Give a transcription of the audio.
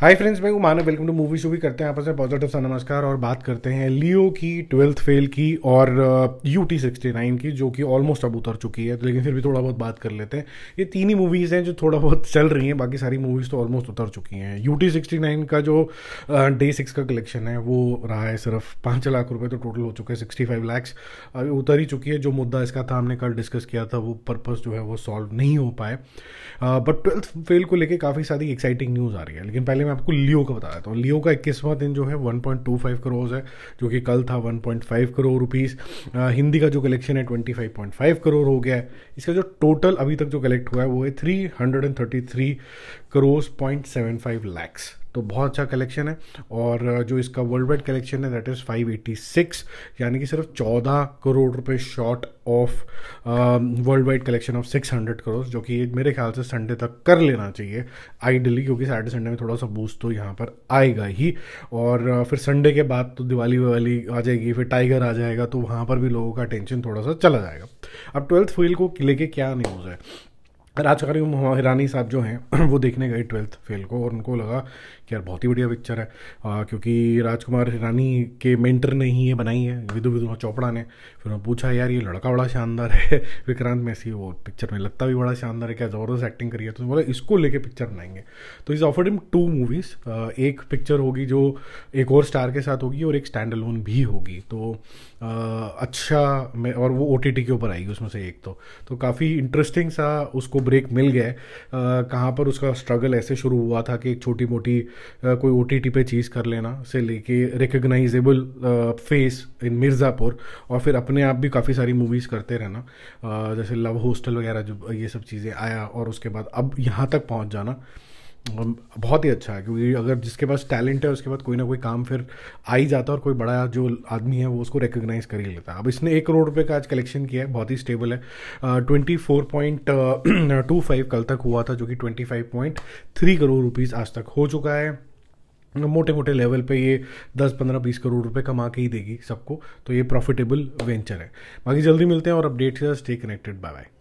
हाय friends मैं Manav welcome to movie shoovie करते हैं आपस में पॉजिटिव सा नमस्कार और बात करते हैं लियो की ट्वेल्थ फेल की और यू टी सिक्सटी नाइन की जो कि ऑलमोस्ट अब उतर चुकी है तो लेकिन फिर भी थोड़ा बहुत बात कर लेते हैं ये तीन ही मूवीज़ हैं जो थोड़ा बहुत चल रही हैं बाकी सारी मूवीज़ तो ऑलमोस्ट उतर चुकी हैं यू टी सिक्सटी नाइन का जो डे uh, सिक्स का कलेक्शन है वो रहा है सिर्फ पाँच लाख रुपये तो टोटल हो चुके हैं सिक्सटी फाइव लैक्स अभी उतर ही चुकी है जो मुद्दा इसका था हमने कल डिस्कस किया था वो पर्पज़ जो है वो सॉल्व नहीं हो पाए बट ट्वेल्थ फेल को लेकर काफ़ी सारी एक्साइटिंग न्यूज़ आ रही है लेकिन पहले मैं आपको लियो का बता देता हूँ लियो का इक्कीसवा दिन जो है 1.25 करोड़ है जो कि कल था 1.5 करोड़ रुपीज़ हिंदी का जो कलेक्शन है 25.5 करोड़ हो गया है इसका जो टोटल अभी तक जो कलेक्ट हुआ है वो है three hundred and thirty three crore point seven five lakhs तो बहुत अच्छा कलेक्शन है और जो इसका वर्ल्ड वाइड कलेक्शन है that is five eighty six यानी कि सिर्फ चौदह करोड़ रुपए short of world wide collection of six hundred crore जो कि मेरे ख्याल से संडे तक कर लेना चाहिए आइडली क्योंकि सैटरडे संडे में थोड़ा सा बूस्ट तो यहाँ पर आएगा ही और फिर संडे के बाद तो दिवाली विवाली आ जाएगी फिर टाइगर आ जाएगा तो वहाँ पर भी लोगों का टेंशन थोड़ा सा चला जाएगा अब ट्वेल्थ फेल को लेके क्या न्यूज़ है राजकारी हिरानी साहब जो हैं वो देखने गए ट्वेल्थ फेल को और उनको लगा कि यार बहुत ही बढ़िया पिक्चर है आ, क्योंकि राजकुमार हिरानी के मेंटर ने ही ये बनाई है विधु विधु चोपड़ा ने फिर उन्होंने पूछा यार ये लड़का बड़ा शानदार है विक्रांत मैसी वो पिक्चर में लगता भी बड़ा शानदार है क्या ज़बरदस्त एक्टिंग करी है तो बोला इसको लेके पिक्चर बनाएंगे तो is offered him two movies एक पिक्चर होगी जो एक और स्टार के साथ होगी और एक स्टैंड अलोन भी होगी तो अच्छा और वो ओ के ऊपर आएगी उसमें से एक तो, तो काफ़ी इंटरेस्टिंग सा उसको ब्रेक मिल गया कहाँ पर उसका स्ट्रगल ऐसे शुरू हुआ था कि एक छोटी मोटी कोई ओ टी पे चीज़ कर लेना से लेके रिकग्नाइजेबल फेस इन मिर्ज़ापुर और फिर अपने आप भी काफ़ी सारी मूवीज़ करते रहना जैसे लव हॉस्टल वगैरह जो ये सब चीज़ें आया और उसके बाद अब यहाँ तक पहुँच जाना बहुत ही अच्छा है क्योंकि अगर जिसके पास टैलेंट है उसके बाद कोई ना कोई काम फिर आ ही जाता है और कोई बड़ा जो आदमी है वो उसको रिकोगनाइज़ कर ही लेता है अब इसने एक करोड़ रुपये का आज कलेक्शन किया है बहुत ही स्टेबल है twenty four point two five कल तक हुआ था जो कि twenty five point three crore rupees आज तक हो चुका है मोटे मोटे लेवल पे ये 10 15 20 करोड़ रुपए कमा के ही देगी सबको तो ये प्रॉफिटेबल वेंचर है बाकी जल्दी मिलते हैं और update stay connected bye bye